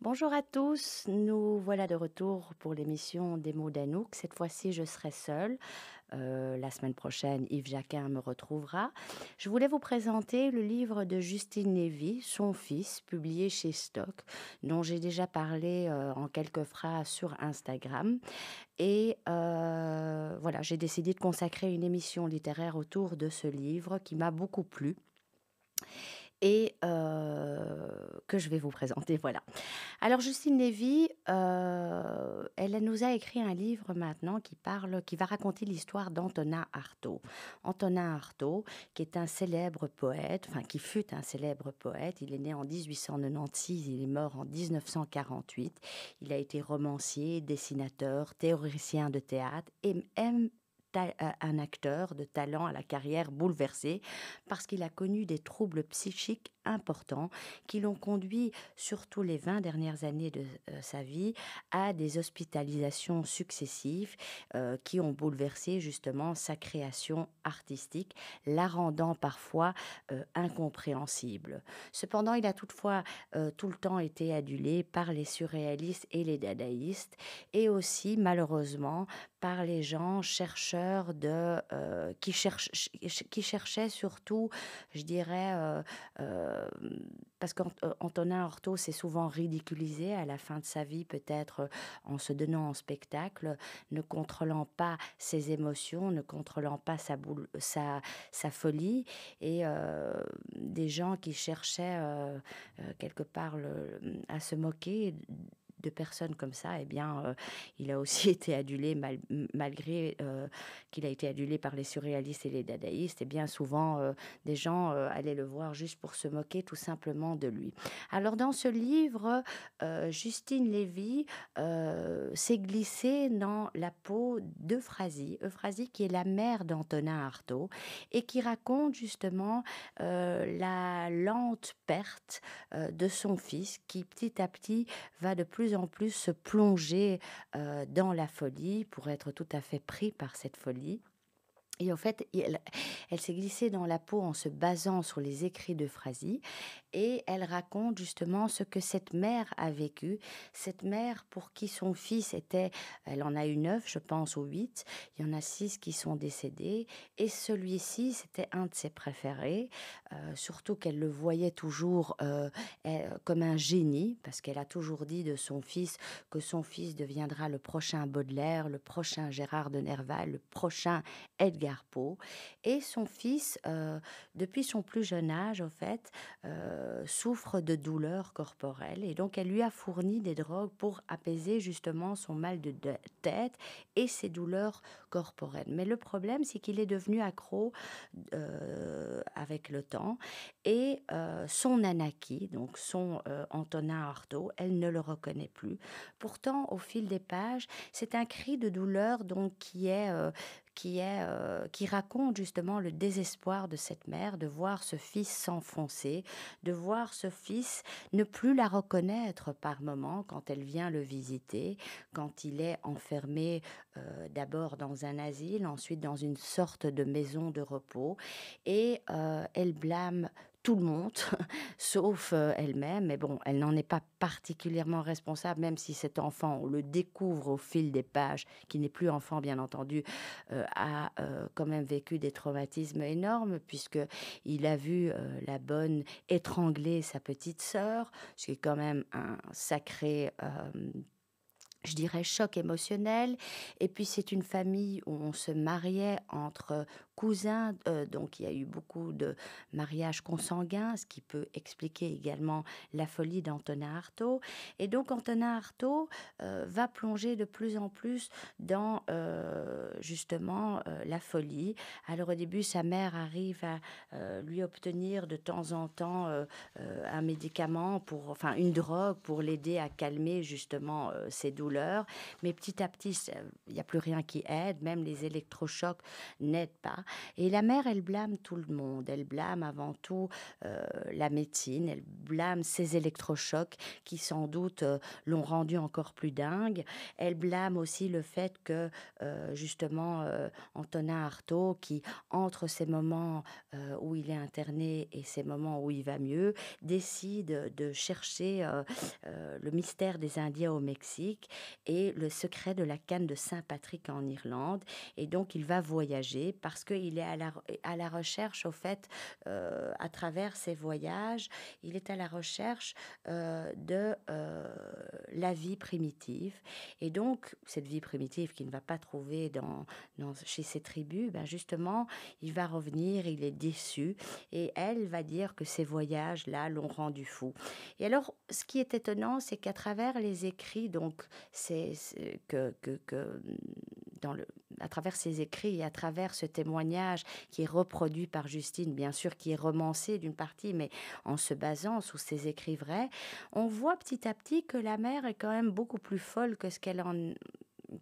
Bonjour à tous, nous voilà de retour pour l'émission des mots d'Anouk. Cette fois-ci, je serai seule. Euh, la semaine prochaine, Yves Jacquin me retrouvera. Je voulais vous présenter le livre de Justine Névy Son fils, publié chez Stock, dont j'ai déjà parlé euh, en quelques phrases sur Instagram. Et euh, voilà, j'ai décidé de consacrer une émission littéraire autour de ce livre qui m'a beaucoup plu. Et que je vais vous présenter. Voilà. Alors Justine Lévy, euh, elle nous a écrit un livre maintenant qui parle, qui va raconter l'histoire d'Antonin Artaud. Antonin Artaud, qui est un célèbre poète, enfin qui fut un célèbre poète. Il est né en 1896, il est mort en 1948. Il a été romancier, dessinateur, théoricien de théâtre et même euh, un acteur de talent à la carrière bouleversée parce qu'il a connu des troubles psychiques importants qui l'ont conduit, surtout les 20 dernières années de euh, sa vie, à des hospitalisations successives euh, qui ont bouleversé justement sa création artistique, la rendant parfois euh, incompréhensible. Cependant, il a toutefois tout le temps été adulé par les surréalistes et les dadaïstes et aussi malheureusement par les gens chercheurs de, qui cherchaient surtout, je dirais, euh, parce qu'Antonin euh, Artaud s'est souvent ridiculisé à la fin de sa vie, peut-être euh, en se donnant en spectacle, ne contrôlant pas ses émotions, ne contrôlant pas sa, folie. Et des gens qui cherchaient quelque part à se moquer de personnes comme ça, et eh bien, euh, il a aussi été adulé, malgré euh, qu'il a été adulé par les surréalistes et les dadaïstes. Et eh bien souvent, euh, des gens allaient le voir juste pour se moquer tout simplement de lui. Alors, dans ce livre, Justine Lévy s'est glissée dans la peau d'Euphrasie, Euphrasie qui est la mère d'Antonin Artaud, et qui raconte justement la lente perte de son fils qui, petit à petit, va de plus plus en plus se plonger dans la folie pour être tout à fait pris par cette folie. Et en fait, elle, s'est glissée dans la peau en se basant sur les écrits de et elle raconte justement ce que cette mère a vécu, cette mère pour qui son fils était, elle en a eu neuf, je pense, ou huit, il y en a six qui sont décédés, et celui-ci, c'était un de ses préférés, euh, surtout qu'elle le voyait toujours euh, eh, comme un génie, parce qu'elle a toujours dit de son fils que son fils deviendra le prochain Baudelaire, le prochain Gérard de Nerval, le prochain Edgar Poe, et son fils, euh, depuis son plus jeune âge, au fait, euh, souffre de douleurs corporelles et donc elle lui a fourni des drogues pour apaiser justement son mal de, tête et ses douleurs corporelles. Mais le problème, c'est qu'il est devenu accro euh, avec le temps et euh, son Anaki, donc son Antonin Artaud, elle ne le reconnaît plus. Pourtant, au fil des pages, c'est un cri de douleur donc qui est qui, est, euh, qui raconte justement le désespoir de cette mère de voir ce fils s'enfoncer, de voir ce fils ne plus la reconnaître par moments quand elle vient le visiter, quand il est enfermé euh, d'abord dans un asile, ensuite dans une sorte de maison de repos, et euh, elle blâme tout le monde, sauf euh, elle-même. Mais bon, elle n'en est pas particulièrement responsable, même si cet enfant, on le découvre au fil des pages, qui n'est plus enfant, bien entendu, euh, a euh, quand même vécu des traumatismes énormes, puisque il a vu la bonne étrangler sa petite sœur, ce qui est quand même un sacré je dirais, choc émotionnel. Et puis c'est une famille où on se mariait entre euh, cousins, euh, donc il y a eu beaucoup de mariages consanguins, ce qui peut expliquer également la folie d'Antonin Artaud. Et donc Antonin Artaud euh, va plonger de plus en plus dans justement la folie. Alors au début, sa mère arrive à lui obtenir de temps en temps un médicament, pour, enfin une drogue pour l'aider à calmer justement ses douleurs. Mais petit à petit, il n'y a plus rien qui aide, même les électrochocs n'aident pas. Et la mère, elle blâme tout le monde. Elle blâme avant tout euh, la médecine, elle blâme ces électrochocs qui sans doute euh, l'ont rendu encore plus dingue. Elle blâme aussi le fait que euh, justement Antonin Artaud, qui entre ces moments où il est interné et ces moments où il va mieux, décide de chercher le mystère des Indiens au Mexique et le secret de la canne de Saint-Patrick en Irlande. Et donc, il va voyager parce qu'il est à la, à la recherche, au fait, euh, à travers ses voyages, il est à la recherche euh, de euh, la vie primitive. Et donc, cette vie primitive qu'il ne va pas trouver dans, dans chez ses tribus, ben justement, il va revenir, il est déçu. Et elle va dire que ces voyages-là l'ont rendu fou. Et alors, ce qui est étonnant, c'est qu'à travers les écrits, donc c'est que, que, que, dans le, à travers ses écrits et à travers ce témoignage qui est reproduit par Justine, bien sûr, qui est romancé d'une partie, mais en se basant sur ses écrits vrais, on voit petit à petit que la mère est quand même beaucoup plus folle que ce qu'elle en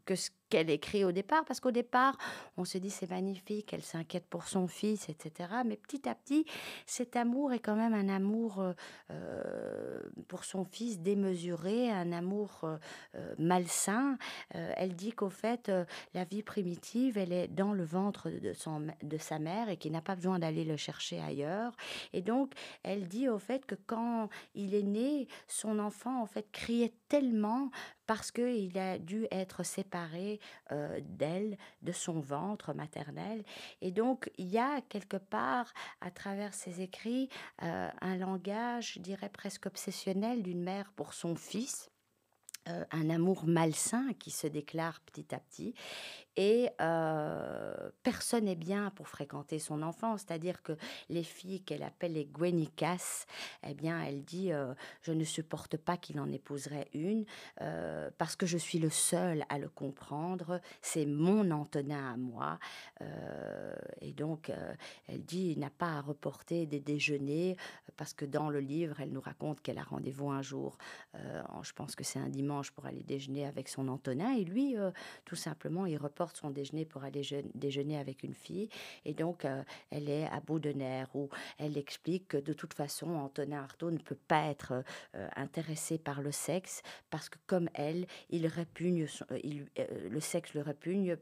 que ce qu'elle écrit au départ, parce qu'au départ, on se dit c'est magnifique, elle s'inquiète pour son fils, etc. Mais petit à petit, cet amour est quand même un amour euh, euh, pour son fils démesuré, un amour euh, euh, malsain. Euh, elle dit qu'au fait, la vie primitive, elle est dans le ventre de, son, de sa mère et qu'il n'a pas besoin d'aller le chercher ailleurs. Et donc, elle dit au fait que quand il est né, son enfant, en fait, criait tellement parce qu'il a dû être séparé d'elle, de son ventre maternel. Et donc, il y a quelque part, à travers ses écrits, un langage, je dirais presque obsessionnel, d'une mère pour son fils euh, un amour malsain qui se déclare petit à petit. Et euh, personne n'est bien pour fréquenter son enfant. C'est-à-dire que les filles qu'elle appelle les guenicas, eh bien, elle dit euh, Je ne supporte pas qu'il en épouserait une parce que je suis le seul à le comprendre. C'est mon Antonin à moi. et donc, elle dit Il n'a pas à reporter des déjeuners parce que dans le livre, elle nous raconte qu'elle a rendez-vous un jour. je pense que c'est un dimanche pour aller déjeuner avec son Antonin et lui, euh, tout simplement, il reporte son déjeuner pour aller déjeuner avec une fille et donc euh, elle est à bout de nerfs où elle explique que de toute façon, Antonin Artaud ne peut pas être euh, intéressé par le sexe parce que comme elle, il répugne, il, le sexe le répugne.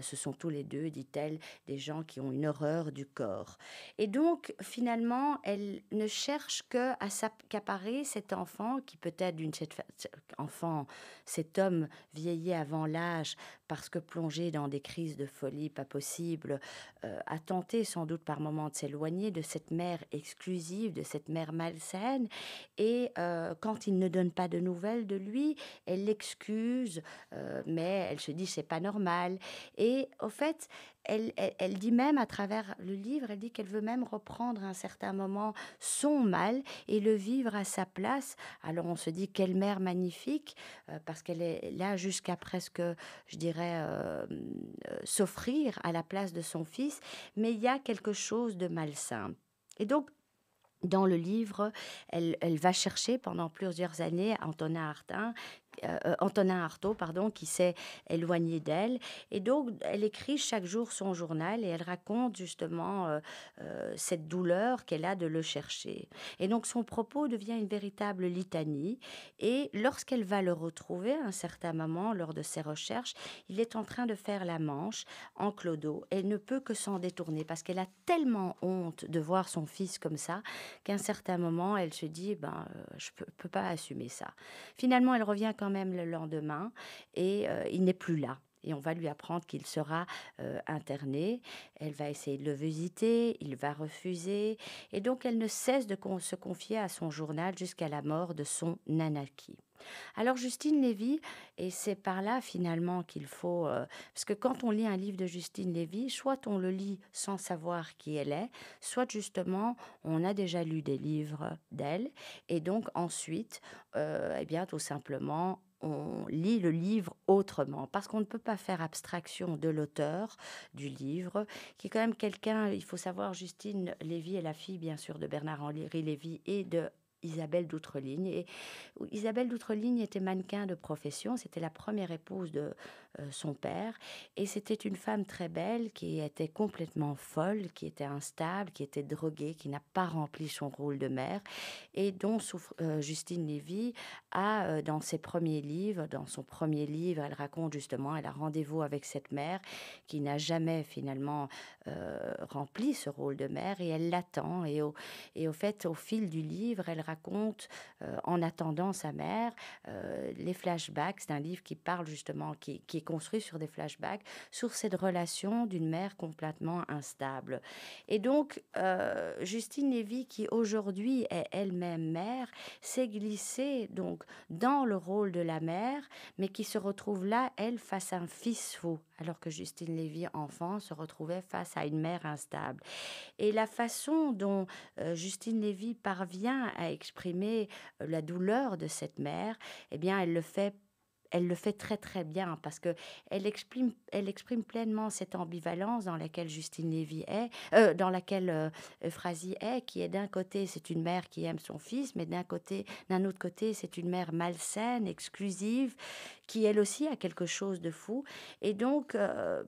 ce sont tous les deux, dit-elle, des gens qui ont une horreur du corps. Et donc, finalement, elle ne cherche que à s'accaparer cet enfant qui peut-être d'une façon enfant, Cet homme vieillit avant l'âge parce que plongé dans des crises de folie pas possible, euh, a tenté sans doute par moment de s'éloigner de cette mère exclusive, de cette mère malsaine. Et euh, quand il ne donne pas de nouvelles de lui, elle l'excuse, euh, mais elle se dit c'est pas normal. Et au fait, elle, elle, dit même à travers le livre, elle dit qu'elle veut même reprendre à un certain moment son mal et le vivre à sa place. Alors on se dit quelle mère magnifique, euh, parce qu'elle est là jusqu'à presque, je dirais, euh, euh, s'offrir à la place de son fils, mais il y a quelque chose de malsain. Et donc, dans le livre, elle, va chercher pendant plusieurs années Antonin Artin, euh, euh, Antonin Artaud, pardon, qui s'est éloigné d'elle. Et donc, elle écrit chaque jour son journal et elle raconte justement euh, cette douleur qu'elle a de le chercher. Et donc, son propos devient une véritable litanie. Et lorsqu'elle va le retrouver à un certain moment, lors de ses recherches, il est en train de faire la manche en clodo. Elle ne peut que s'en détourner parce qu'elle a tellement honte de voir son fils comme ça qu'à un certain moment, elle se dit, ben, je ne peux, pas assumer ça. Finalement, elle revient même le lendemain et euh, il n'est plus là. Et on va lui apprendre qu'il sera euh, interné. Elle va essayer de le visiter, il va refuser. Et donc elle ne cesse de se confier à son journal jusqu'à la mort de son Nanaki. Alors Justine Lévy, et c'est par là finalement qu'il faut... Euh, parce que quand on lit un livre de Justine Lévy, soit on le lit sans savoir qui elle est, soit justement on a déjà lu des livres d'elle, et donc ensuite, euh, eh bien tout simplement, on lit le livre autrement, parce qu'on ne peut pas faire abstraction de l'auteur du livre, qui est quand même quelqu'un, il faut savoir, Justine Lévy est la fille bien sûr de Bernard-Henri Lévy et de Isabelle d'Outreligne. Et Isabelle d'Outreligne était mannequin de profession. C'était la première épouse de, euh, son père. Et c'était une femme très belle qui était complètement folle, qui était instable, qui était droguée, qui n'a pas rempli son rôle de mère et dont souffre, euh, Justine Lévy a euh, dans ses premiers livres, dans son premier livre, elle raconte justement, elle a rendez-vous avec cette mère qui n'a jamais finalement rempli ce rôle de mère et elle l'attend et au, et au fait au fil du livre, elle raconte en attendant sa mère les flashbacks d'un livre qui parle justement qui, qui construit sur des flashbacks, sur cette relation d'une mère complètement instable. Et donc, euh, Justine Lévy, qui aujourd'hui est elle-même mère, s'est glissée donc dans le rôle de la mère, mais qui se retrouve là, elle, face à un fils faux, alors que Justine Lévy, enfant, se retrouvait face à une mère instable. Et la façon dont euh, Justine Lévy parvient à exprimer euh, la douleur de cette mère, eh bien, elle le fait elle le fait très très bien parce que elle exprime, pleinement cette ambivalence dans laquelle Justine Lévy est, euh, dans laquelle Euphrasie est, qui est d'un côté c'est une mère qui aime son fils, mais d'un côté, d'un autre côté c'est une mère malsaine, exclusive, qui elle aussi a quelque chose de fou. Et donc euh,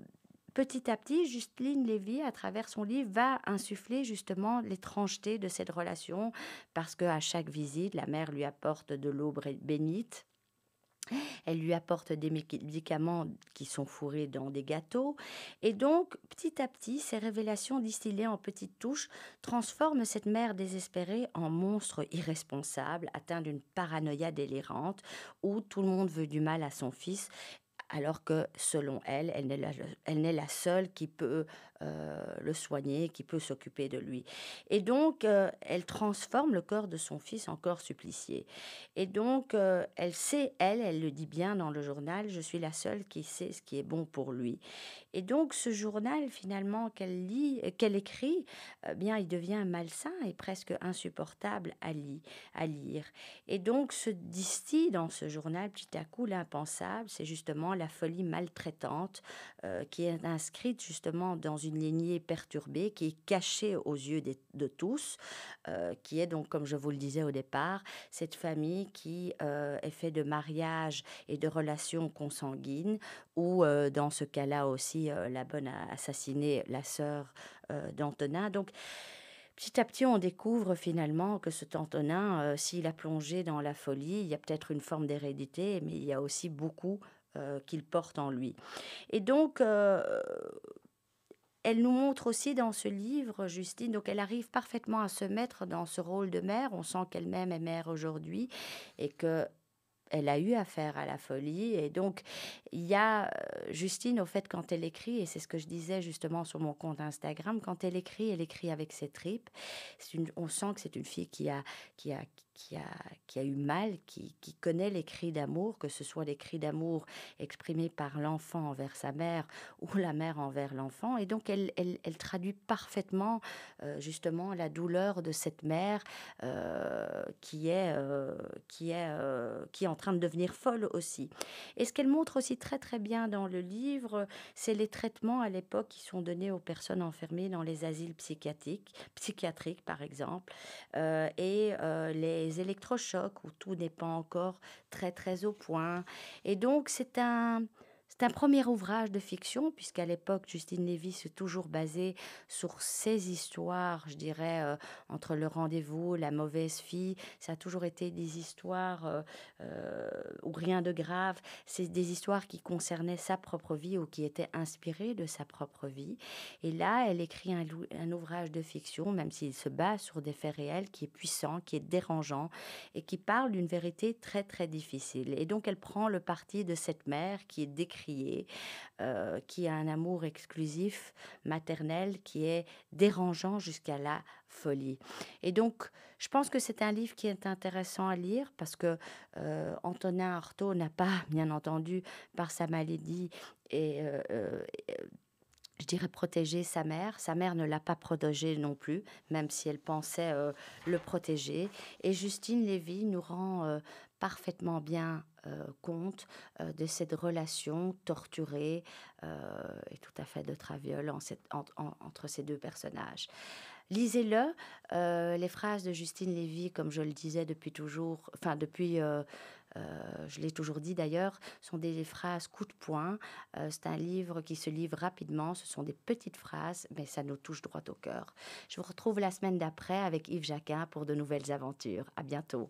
petit à petit, Justine Lévy, à travers son livre, va insuffler justement l'étrangeté de cette relation, parce qu'à chaque visite, la mère lui apporte de l'eau bénite elle lui apporte des médicaments qui sont fourrés dans des gâteaux. Et donc, petit à petit, ces révélations distillées en petites touches transforment cette mère désespérée en monstre irresponsable, atteint d'une paranoïa délirante, où tout le monde veut du mal à son fils alors que selon elle, elle n'est la, la seule qui peut euh, le soigner, qui peut s'occuper de lui. Et donc, euh, elle transforme le corps de son fils en corps supplicié. Et donc, euh, elle sait, elle, elle le dit bien dans le journal, je suis la seule qui sait ce qui est bon pour lui. Et donc, ce journal, finalement, qu'elle lit, qu'elle écrit, bien, il devient malsain et presque insupportable à, lire. Et donc, se distille dans ce journal, petit à coup, l'impensable, c'est justement la folie maltraitante qui est inscrite justement dans une une lignée perturbée qui est cachée aux yeux de, tous, euh, qui est donc, comme je vous le disais au départ, cette famille qui euh, est faite de mariage et de relations consanguines, où euh, dans ce cas-là aussi, la bonne a assassiné la sœur d'Antonin. Donc, petit à petit, on découvre finalement que ce Antonin, s'il a plongé dans la folie, il y a peut-être une forme d'hérédité, mais il y a aussi beaucoup qu'il porte en lui. Et donc, elle nous montre aussi dans ce livre, Justine, donc elle arrive parfaitement à se mettre dans ce rôle de mère. On sent qu'elle-même est mère aujourd'hui et que elle a eu affaire à la folie. Et donc, il y a euh, Justine, au fait, quand elle écrit, et c'est ce que je disais justement sur mon compte Instagram, quand elle écrit, elle écrit avec ses tripes. on sent que c'est une fille qui a, qui a, qui a, qui a eu mal, qui, qui connaît les cris d'amour, que ce soit les cris d'amour exprimés par l'enfant envers sa mère ou la mère envers l'enfant. Et donc, elle, elle, traduit parfaitement euh, justement la douleur de cette mère euh, qui, est, euh, qui, est, qui est en train de devenir folle aussi. Et ce qu'elle montre aussi très très bien dans le livre, c'est les traitements à l'époque qui sont donnés aux personnes enfermées dans les asiles psychiatriques, psychiatriques par exemple, et les électrochocs où tout n'est pas encore très très au point. Et donc c'est un c'est un premier ouvrage de fiction, puisqu'à l'époque, Justine Lévy s'est toujours basée sur ses histoires, je dirais, euh, entre le rendez-vous, la mauvaise fille. Ça a toujours été des histoires euh, euh, ou rien de grave. C'est des histoires qui concernaient sa propre vie ou qui étaient inspirées de sa propre vie. Et là, elle écrit un, un ouvrage de fiction, même s'il se base sur des faits réels, qui est puissant, qui est dérangeant et qui parle d'une vérité très, très difficile. Et donc, elle prend le parti de cette mère qui est décrite euh, qui a un amour exclusif, maternel, qui est dérangeant jusqu'à la folie. Et donc, je pense que c'est un livre qui est intéressant à lire parce que euh, Antonin Artaud n'a pas, bien entendu, par sa maladie et euh, je dirais protéger sa mère. Sa mère ne l'a pas protégé non plus, même si elle pensait le protéger. Et Justine Lévy nous rend parfaitement bien euh, compte euh, de cette relation torturée euh, et tout à fait de traviole entre ces deux personnages. Lisez-le. les phrases de Justine Lévy, comme je le disais depuis toujours, enfin depuis, je l'ai toujours dit d'ailleurs, sont des phrases coup de poing. c'est un livre qui se livre rapidement. Ce sont des petites phrases, mais ça nous touche droit au cœur. Je vous retrouve la semaine d'après avec Yves Jacquin pour de nouvelles aventures. À bientôt.